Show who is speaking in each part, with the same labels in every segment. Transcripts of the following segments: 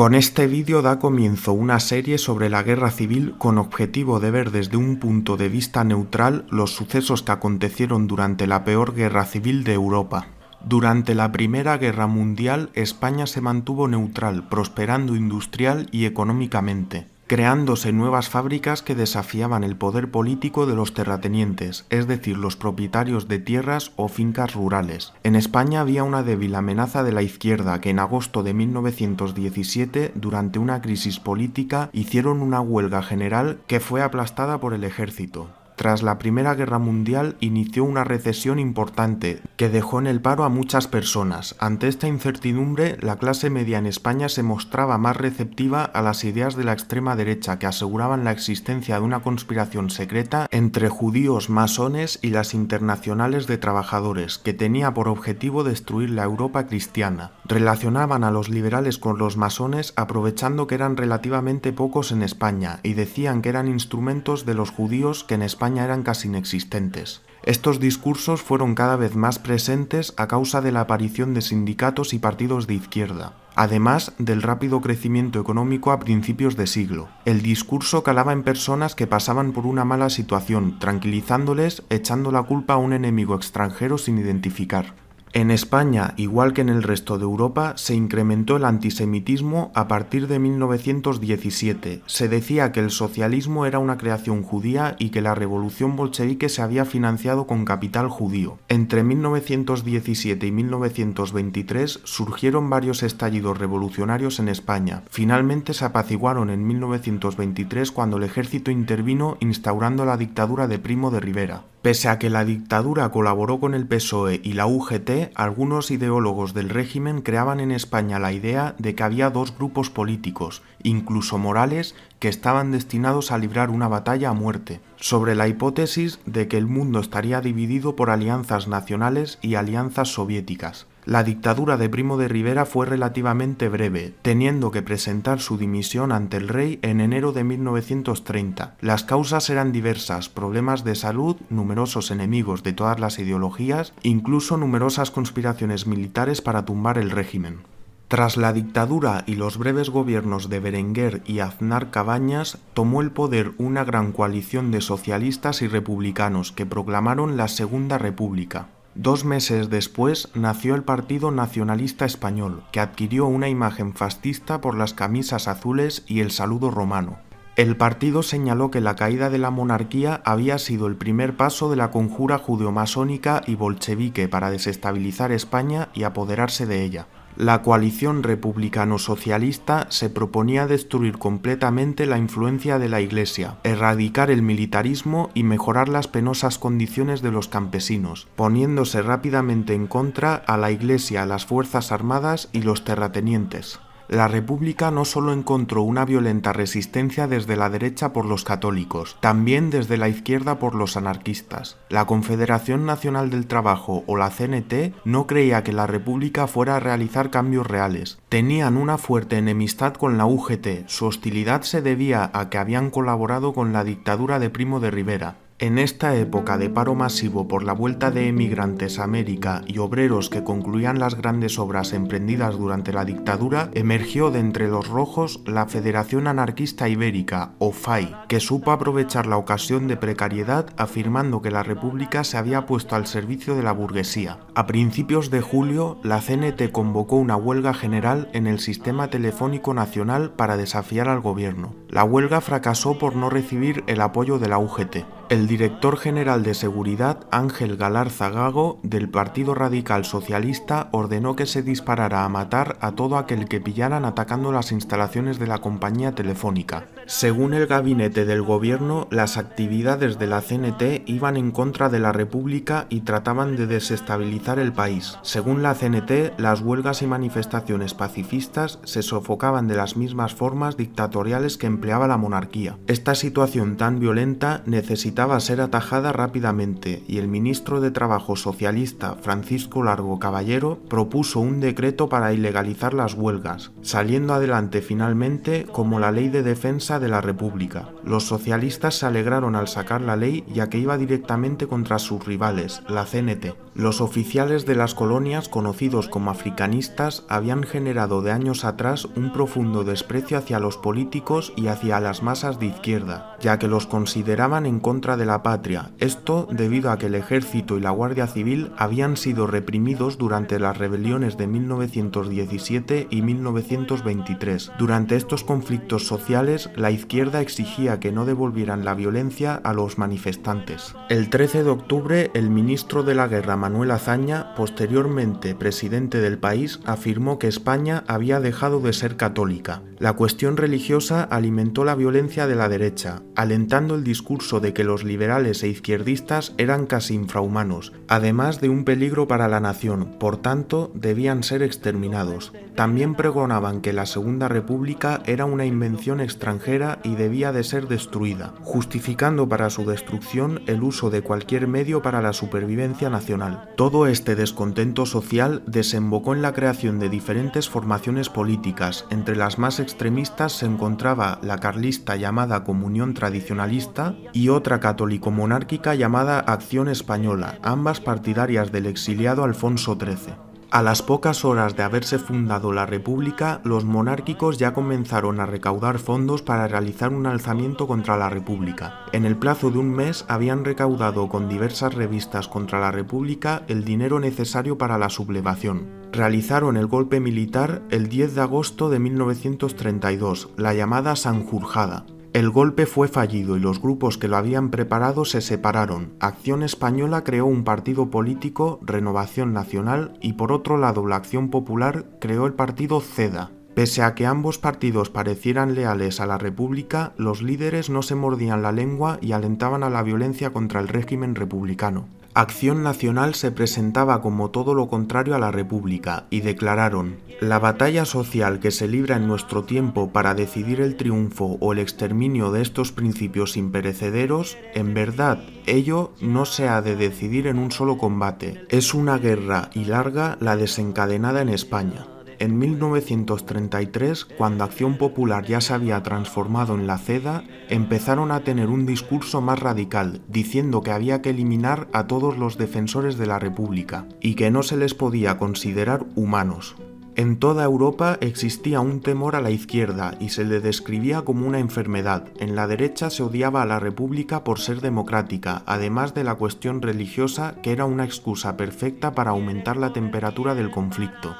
Speaker 1: Con este vídeo da comienzo una serie sobre la guerra civil con objetivo de ver desde un punto de vista neutral los sucesos que acontecieron durante la peor guerra civil de Europa. Durante la Primera Guerra Mundial España se mantuvo neutral, prosperando industrial y económicamente creándose nuevas fábricas que desafiaban el poder político de los terratenientes, es decir, los propietarios de tierras o fincas rurales. En España había una débil amenaza de la izquierda que en agosto de 1917, durante una crisis política, hicieron una huelga general que fue aplastada por el ejército. Tras la Primera Guerra Mundial inició una recesión importante que dejó en el paro a muchas personas. Ante esta incertidumbre, la clase media en España se mostraba más receptiva a las ideas de la extrema derecha que aseguraban la existencia de una conspiración secreta entre judíos, masones y las internacionales de trabajadores, que tenía por objetivo destruir la Europa cristiana. Relacionaban a los liberales con los masones aprovechando que eran relativamente pocos en España y decían que eran instrumentos de los judíos que en España eran casi inexistentes. Estos discursos fueron cada vez más presentes a causa de la aparición de sindicatos y partidos de izquierda, además del rápido crecimiento económico a principios de siglo. El discurso calaba en personas que pasaban por una mala situación, tranquilizándoles, echando la culpa a un enemigo extranjero sin identificar. En España, igual que en el resto de Europa, se incrementó el antisemitismo a partir de 1917. Se decía que el socialismo era una creación judía y que la revolución bolchevique se había financiado con capital judío. Entre 1917 y 1923 surgieron varios estallidos revolucionarios en España. Finalmente se apaciguaron en 1923 cuando el ejército intervino instaurando la dictadura de Primo de Rivera. Pese a que la dictadura colaboró con el PSOE y la UGT, algunos ideólogos del régimen creaban en España la idea de que había dos grupos políticos, incluso morales, que estaban destinados a librar una batalla a muerte, sobre la hipótesis de que el mundo estaría dividido por alianzas nacionales y alianzas soviéticas. La dictadura de Primo de Rivera fue relativamente breve, teniendo que presentar su dimisión ante el rey en enero de 1930. Las causas eran diversas, problemas de salud, numerosos enemigos de todas las ideologías, incluso numerosas conspiraciones militares para tumbar el régimen. Tras la dictadura y los breves gobiernos de Berenguer y Aznar Cabañas, tomó el poder una gran coalición de socialistas y republicanos que proclamaron la Segunda República. Dos meses después nació el Partido Nacionalista Español, que adquirió una imagen fascista por las camisas azules y el saludo romano. El partido señaló que la caída de la monarquía había sido el primer paso de la conjura judeomasónica y bolchevique para desestabilizar España y apoderarse de ella. La coalición republicano-socialista se proponía destruir completamente la influencia de la Iglesia, erradicar el militarismo y mejorar las penosas condiciones de los campesinos, poniéndose rápidamente en contra a la Iglesia, las Fuerzas Armadas y los terratenientes la República no solo encontró una violenta resistencia desde la derecha por los católicos, también desde la izquierda por los anarquistas. La Confederación Nacional del Trabajo o la CNT no creía que la República fuera a realizar cambios reales. Tenían una fuerte enemistad con la UGT, su hostilidad se debía a que habían colaborado con la dictadura de Primo de Rivera. En esta época de paro masivo por la vuelta de emigrantes a América y obreros que concluían las grandes obras emprendidas durante la dictadura, emergió de entre los rojos la Federación Anarquista Ibérica, o FAI, que supo aprovechar la ocasión de precariedad afirmando que la República se había puesto al servicio de la burguesía. A principios de julio, la CNT convocó una huelga general en el sistema telefónico nacional para desafiar al gobierno. La huelga fracasó por no recibir el apoyo de la UGT. El director general de Seguridad, Ángel Galarza Gago, del Partido Radical Socialista, ordenó que se disparara a matar a todo aquel que pillaran atacando las instalaciones de la compañía telefónica. Según el gabinete del gobierno, las actividades de la CNT iban en contra de la República y trataban de desestabilizar el país. Según la CNT, las huelgas y manifestaciones pacifistas se sofocaban de las mismas formas dictatoriales que empleaba la monarquía. Esta situación tan violenta necesitaba a ser atajada rápidamente y el ministro de Trabajo socialista Francisco Largo Caballero propuso un decreto para ilegalizar las huelgas, saliendo adelante finalmente como la Ley de Defensa de la República. Los socialistas se alegraron al sacar la ley ya que iba directamente contra sus rivales, la CNT. Los oficiales de las colonias, conocidos como africanistas, habían generado de años atrás un profundo desprecio hacia los políticos y hacia las masas de izquierda, ya que los consideraban en contra de la patria, esto debido a que el ejército y la Guardia Civil habían sido reprimidos durante las rebeliones de 1917 y 1923. Durante estos conflictos sociales, la izquierda exigía que no devolvieran la violencia a los manifestantes. El 13 de octubre, el ministro de la Guerra Manuel Azaña, posteriormente presidente del país, afirmó que España había dejado de ser católica. La cuestión religiosa alimentó la violencia de la derecha, alentando el discurso de que los liberales e izquierdistas eran casi infrahumanos, además de un peligro para la nación, por tanto, debían ser exterminados. También pregonaban que la Segunda República era una invención extranjera y debía de ser destruida, justificando para su destrucción el uso de cualquier medio para la supervivencia nacional. Todo este descontento social desembocó en la creación de diferentes formaciones políticas. Entre las más extremistas se encontraba la carlista llamada Comunión Tradicionalista y otra católico-monárquica llamada Acción Española, ambas partidarias del exiliado Alfonso XIII. A las pocas horas de haberse fundado la República, los monárquicos ya comenzaron a recaudar fondos para realizar un alzamiento contra la República. En el plazo de un mes habían recaudado con diversas revistas contra la República el dinero necesario para la sublevación. Realizaron el golpe militar el 10 de agosto de 1932, la llamada Sanjurjada, el golpe fue fallido y los grupos que lo habían preparado se separaron. Acción Española creó un partido político, Renovación Nacional, y por otro lado la Acción Popular creó el partido CEDA. Pese a que ambos partidos parecieran leales a la República, los líderes no se mordían la lengua y alentaban a la violencia contra el régimen republicano. Acción Nacional se presentaba como todo lo contrario a la República y declararon, la batalla social que se libra en nuestro tiempo para decidir el triunfo o el exterminio de estos principios imperecederos, en verdad, ello no se ha de decidir en un solo combate. Es una guerra y larga la desencadenada en España en 1933, cuando Acción Popular ya se había transformado en la CEDA, empezaron a tener un discurso más radical, diciendo que había que eliminar a todos los defensores de la República y que no se les podía considerar humanos. En toda Europa existía un temor a la izquierda y se le describía como una enfermedad. En la derecha se odiaba a la República por ser democrática, además de la cuestión religiosa que era una excusa perfecta para aumentar la temperatura del conflicto.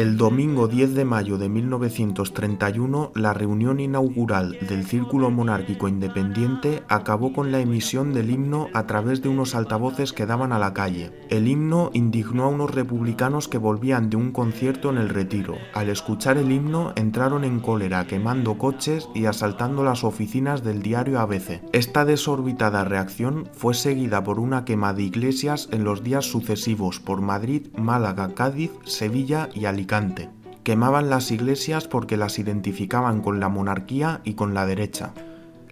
Speaker 1: El domingo 10 de mayo de 1931, la reunión inaugural del Círculo Monárquico Independiente acabó con la emisión del himno a través de unos altavoces que daban a la calle. El himno indignó a unos republicanos que volvían de un concierto en el retiro. Al escuchar el himno, entraron en cólera, quemando coches y asaltando las oficinas del diario ABC. Esta desorbitada reacción fue seguida por una quema de iglesias en los días sucesivos por Madrid, Málaga, Cádiz, Sevilla y Alicante. Quemaban las iglesias porque las identificaban con la monarquía y con la derecha.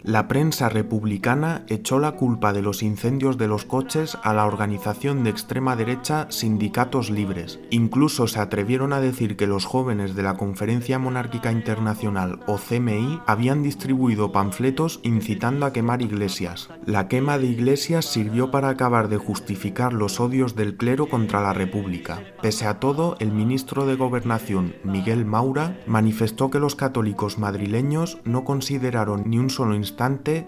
Speaker 1: La prensa republicana echó la culpa de los incendios de los coches a la organización de extrema derecha Sindicatos Libres. Incluso se atrevieron a decir que los jóvenes de la Conferencia Monárquica Internacional o CMI habían distribuido panfletos incitando a quemar iglesias. La quema de iglesias sirvió para acabar de justificar los odios del clero contra la República. Pese a todo, el ministro de Gobernación, Miguel Maura, manifestó que los católicos madrileños no consideraron ni un solo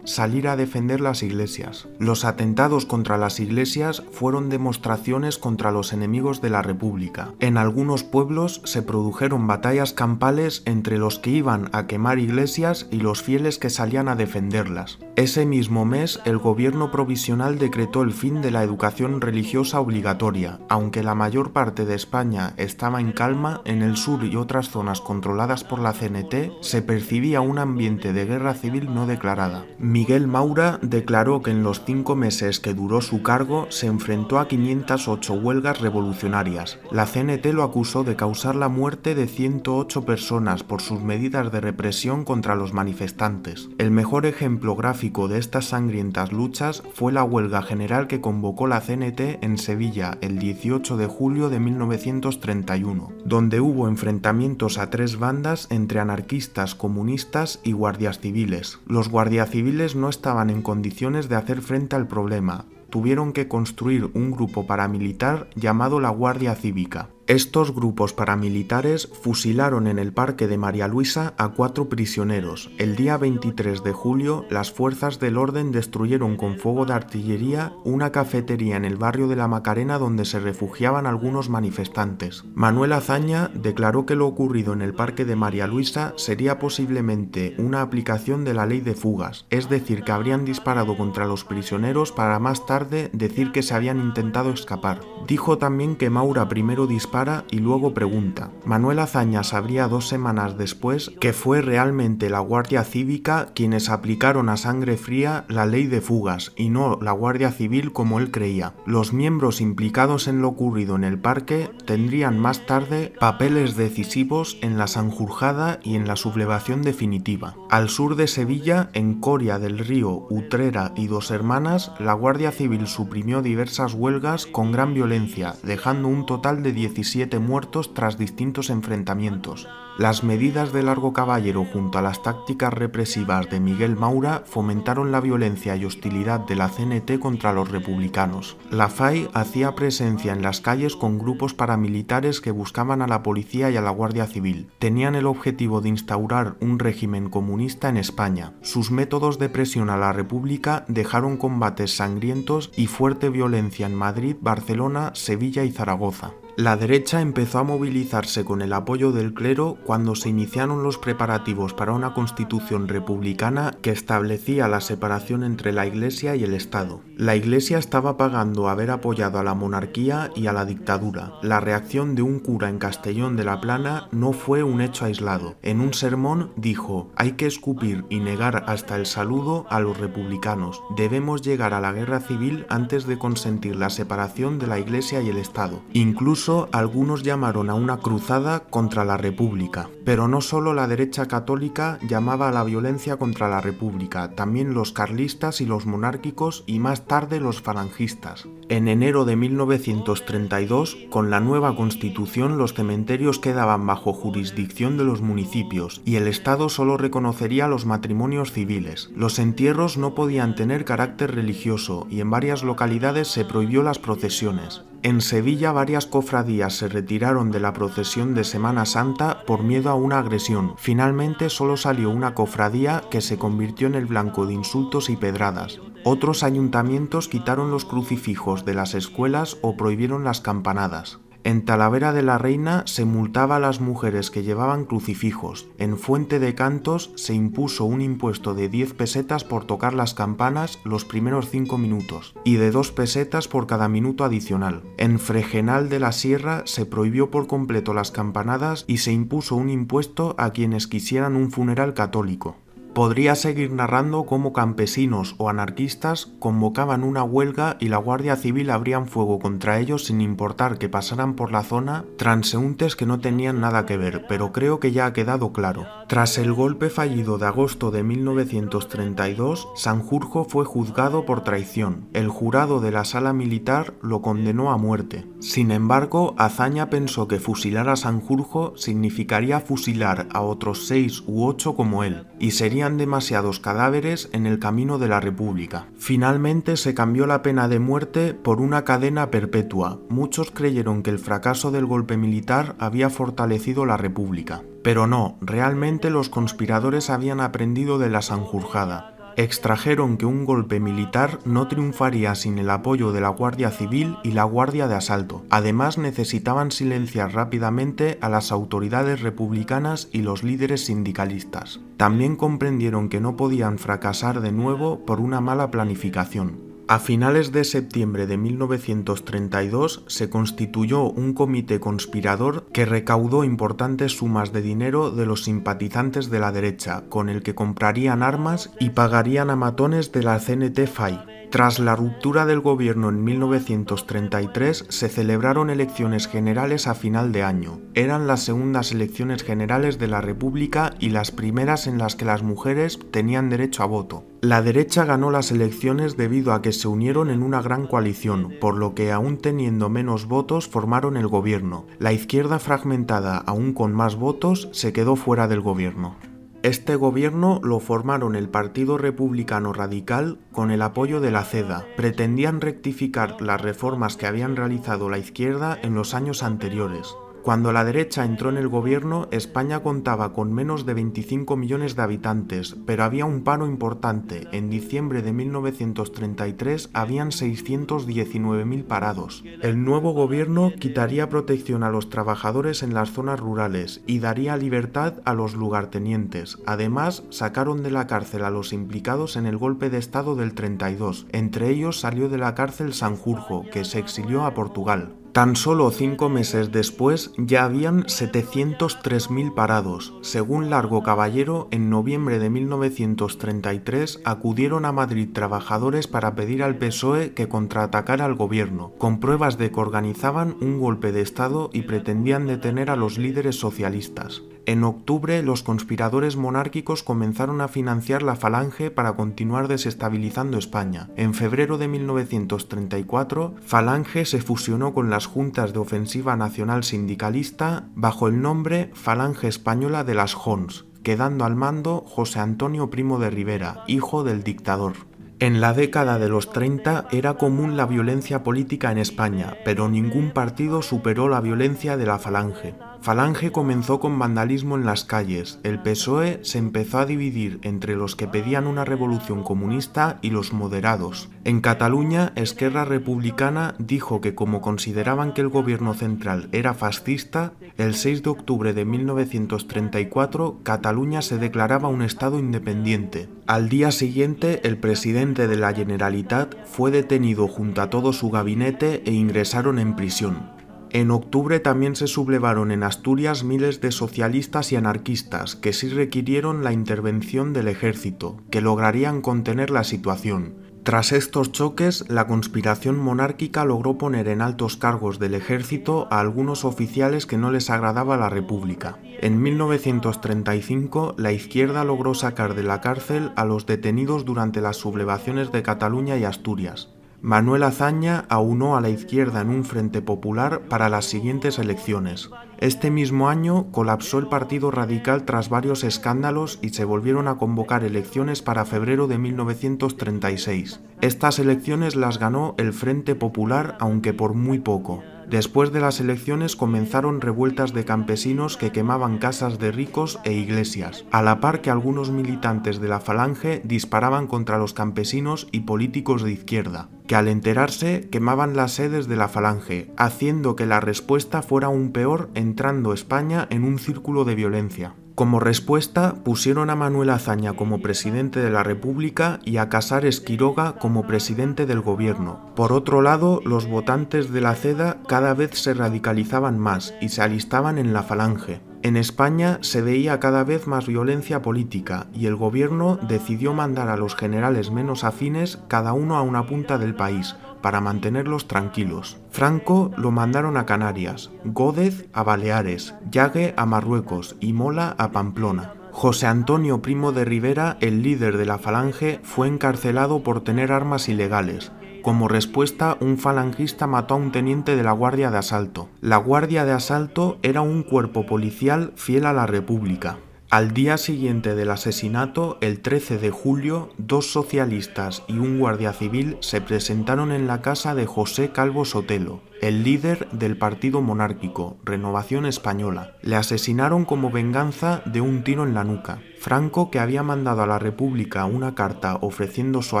Speaker 1: salir a defender las iglesias. Los atentados contra las iglesias fueron demostraciones contra los enemigos de la República. En algunos pueblos se produjeron batallas campales entre los que iban a quemar iglesias y los fieles que salían a defenderlas. Ese mismo mes el gobierno provisional decretó el fin de la educación religiosa obligatoria, aunque la mayor parte de España estaba en calma, en el sur y otras zonas controladas por la CNT se percibía un ambiente de guerra civil no declarada Miguel Maura declaró que en los cinco meses que duró su cargo se enfrentó a 508 huelgas revolucionarias. La CNT lo acusó de causar la muerte de 108 personas por sus medidas de represión contra los manifestantes. El mejor ejemplo gráfico de estas sangrientas luchas fue la huelga general que convocó la CNT en Sevilla el 18 de julio de 1931, donde hubo enfrentamientos a tres bandas entre anarquistas, comunistas y guardias civiles. Los guardias civiles no estaban en condiciones de hacer frente al problema, tuvieron que construir un grupo paramilitar llamado la Guardia Cívica. Estos grupos paramilitares fusilaron en el Parque de María Luisa a cuatro prisioneros. El día 23 de julio, las fuerzas del orden destruyeron con fuego de artillería una cafetería en el barrio de la Macarena donde se refugiaban algunos manifestantes. Manuel Azaña declaró que lo ocurrido en el Parque de María Luisa sería posiblemente una aplicación de la ley de fugas, es decir, que habrían disparado contra los prisioneros para más tarde decir que se habían intentado escapar. Dijo también que Maura primero disparó y luego pregunta. Manuel Azaña sabría dos semanas después que fue realmente la Guardia Cívica quienes aplicaron a sangre fría la ley de fugas y no la Guardia Civil como él creía. Los miembros implicados en lo ocurrido en el parque tendrían más tarde papeles decisivos en la Sanjurjada y en la sublevación definitiva. Al sur de Sevilla, en Coria del Río, Utrera y Dos Hermanas, la Guardia Civil suprimió diversas huelgas con gran violencia, dejando un total de 10 muertos tras distintos enfrentamientos. Las medidas de Largo Caballero junto a las tácticas represivas de Miguel Maura fomentaron la violencia y hostilidad de la CNT contra los republicanos. La FAI hacía presencia en las calles con grupos paramilitares que buscaban a la policía y a la Guardia Civil. Tenían el objetivo de instaurar un régimen comunista en España. Sus métodos de presión a la República dejaron combates sangrientos y fuerte violencia en Madrid, Barcelona, Sevilla y Zaragoza. La derecha empezó a movilizarse con el apoyo del clero cuando se iniciaron los preparativos para una constitución republicana que establecía la separación entre la Iglesia y el Estado. La Iglesia estaba pagando haber apoyado a la monarquía y a la dictadura. La reacción de un cura en Castellón de la Plana no fue un hecho aislado. En un sermón dijo, hay que escupir y negar hasta el saludo a los republicanos. Debemos llegar a la guerra civil antes de consentir la separación de la Iglesia y el Estado. Incluso algunos llamaron a una cruzada contra la República. Pero no solo la derecha católica llamaba a la violencia contra la República, también los carlistas y los monárquicos y más tarde los falangistas. En enero de 1932, con la nueva constitución, los cementerios quedaban bajo jurisdicción de los municipios y el Estado solo reconocería los matrimonios civiles. Los entierros no podían tener carácter religioso y en varias localidades se prohibió las procesiones. En Sevilla varias cofradías se retiraron de la procesión de Semana Santa por miedo a una agresión. Finalmente solo salió una cofradía que se convirtió en el blanco de insultos y pedradas. Otros ayuntamientos quitaron los crucifijos de las escuelas o prohibieron las campanadas. En Talavera de la Reina se multaba a las mujeres que llevaban crucifijos. En Fuente de Cantos se impuso un impuesto de 10 pesetas por tocar las campanas los primeros 5 minutos y de 2 pesetas por cada minuto adicional. En Fregenal de la Sierra se prohibió por completo las campanadas y se impuso un impuesto a quienes quisieran un funeral católico. Podría seguir narrando cómo campesinos o anarquistas convocaban una huelga y la Guardia Civil abrían fuego contra ellos sin importar que pasaran por la zona transeúntes que no tenían nada que ver, pero creo que ya ha quedado claro. Tras el golpe fallido de agosto de 1932, Sanjurjo fue juzgado por traición. El jurado de la sala militar lo condenó a muerte. Sin embargo, Azaña pensó que fusilar a Sanjurjo significaría fusilar a otros seis u ocho como él, y sería demasiados cadáveres en el camino de la República. Finalmente se cambió la pena de muerte por una cadena perpetua. Muchos creyeron que el fracaso del golpe militar había fortalecido la República. Pero no, realmente los conspiradores habían aprendido de la Sanjurjada extrajeron que un golpe militar no triunfaría sin el apoyo de la Guardia Civil y la Guardia de Asalto. Además, necesitaban silenciar rápidamente a las autoridades republicanas y los líderes sindicalistas. También comprendieron que no podían fracasar de nuevo por una mala planificación. A finales de septiembre de 1932 se constituyó un comité conspirador que recaudó importantes sumas de dinero de los simpatizantes de la derecha, con el que comprarían armas y pagarían a matones de la CNT-FAI. Tras la ruptura del gobierno en 1933 se celebraron elecciones generales a final de año. Eran las segundas elecciones generales de la República y las primeras en las que las mujeres tenían derecho a voto. La derecha ganó las elecciones debido a que se unieron en una gran coalición, por lo que aún teniendo menos votos formaron el gobierno. La izquierda fragmentada aún con más votos se quedó fuera del gobierno. Este gobierno lo formaron el Partido Republicano Radical con el apoyo de la CEDA. Pretendían rectificar las reformas que habían realizado la izquierda en los años anteriores. Cuando la derecha entró en el gobierno, España contaba con menos de 25 millones de habitantes, pero había un paro importante. En diciembre de 1933 habían 619.000 parados. El nuevo gobierno quitaría protección a los trabajadores en las zonas rurales y daría libertad a los lugartenientes. Además, sacaron de la cárcel a los implicados en el golpe de Estado del 32. Entre ellos salió de la cárcel Sanjurjo, que se exilió a Portugal. Tan solo cinco meses después ya habían 703.000 parados. Según Largo Caballero, en noviembre de 1933 acudieron a Madrid trabajadores para pedir al PSOE que contraatacara al gobierno, con pruebas de que organizaban un golpe de Estado y pretendían detener a los líderes socialistas. En octubre, los conspiradores monárquicos comenzaron a financiar la Falange para continuar desestabilizando España. En febrero de 1934, Falange se fusionó con las juntas de ofensiva nacional sindicalista bajo el nombre Falange Española de las Jons, quedando al mando José Antonio Primo de Rivera, hijo del dictador. En la década de los 30 era común la violencia política en España, pero ningún partido superó la violencia de la Falange. Falange comenzó con vandalismo en las calles, el PSOE se empezó a dividir entre los que pedían una revolución comunista y los moderados. En Cataluña, Esquerra Republicana dijo que como consideraban que el gobierno central era fascista, el 6 de octubre de 1934 Cataluña se declaraba un Estado independiente. Al día siguiente, el presidente de la Generalitat fue detenido junto a todo su gabinete e ingresaron en prisión. En octubre también se sublevaron en Asturias miles de socialistas y anarquistas que sí requirieron la intervención del ejército, que lograrían contener la situación. Tras estos choques, la conspiración monárquica logró poner en altos cargos del ejército a algunos oficiales que no les agradaba la República. En 1935, la izquierda logró sacar de la cárcel a los detenidos durante las sublevaciones de Cataluña y Asturias. Manuel Azaña aunó a la izquierda en un frente popular para las siguientes elecciones. Este mismo año colapsó el Partido Radical tras varios escándalos y se volvieron a convocar elecciones para febrero de 1936. Estas elecciones las ganó el Frente Popular, aunque por muy poco. Después de las elecciones comenzaron revueltas de campesinos que quemaban casas de ricos e iglesias, a la par que algunos militantes de la falange disparaban contra los campesinos y políticos de izquierda, que al enterarse quemaban las sedes de la falange, haciendo que la respuesta fuera aún peor en entrando España en un círculo de violencia. Como respuesta, pusieron a Manuel Azaña como presidente de la República y a Casares Quiroga como presidente del gobierno. Por otro lado, los votantes de la CEDA cada vez se radicalizaban más y se alistaban en la falange. En España se veía cada vez más violencia política y el gobierno decidió mandar a los generales menos afines cada uno a una punta del país, para mantenerlos tranquilos. Franco lo mandaron a Canarias, Gódez a Baleares, Yague a Marruecos y Mola a Pamplona. José Antonio Primo de Rivera, el líder de la Falange, fue encarcelado por tener armas ilegales. Como respuesta, un falangista mató a un teniente de la Guardia de Asalto. La Guardia de Asalto era un cuerpo policial fiel a la República. Al día siguiente del asesinato, el 13 de julio, dos socialistas y un guardia civil se presentaron en la casa de José Calvo Sotelo, el líder del partido monárquico, Renovación Española. Le asesinaron como venganza de un tiro en la nuca. Franco, que había mandado a la República una carta ofreciendo su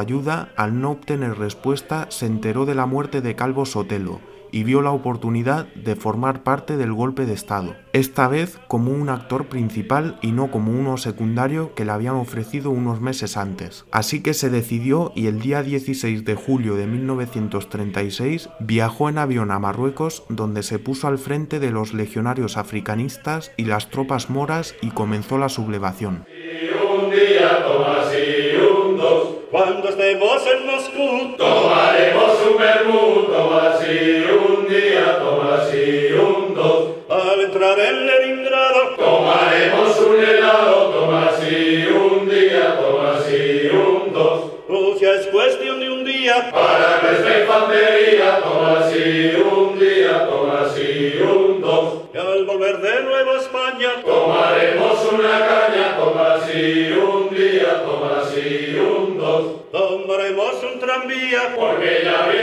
Speaker 1: ayuda, al no obtener respuesta, se enteró de la muerte de Calvo Sotelo y vio la oportunidad de formar parte del golpe de Estado, esta vez como un actor principal y no como uno secundario que le habían ofrecido unos meses antes. Así que se decidió y el día 16 de julio de 1936 viajó en avión a Marruecos donde se puso al frente de los legionarios africanistas y las tropas moras y comenzó la sublevación. Cuando estemos en Moscú, tomaremos un vermú, toma así un día, toma así un dos. Al entrar en Leningrado, tomaremos un helado, toma así un día, toma así un dos. Rusia es cuestión de un día, para nuestra infantería, toma así un día, toma así un dos. Y al volver de nuevo a España, tomaremos una caña, toma así un día, toma así un porque ya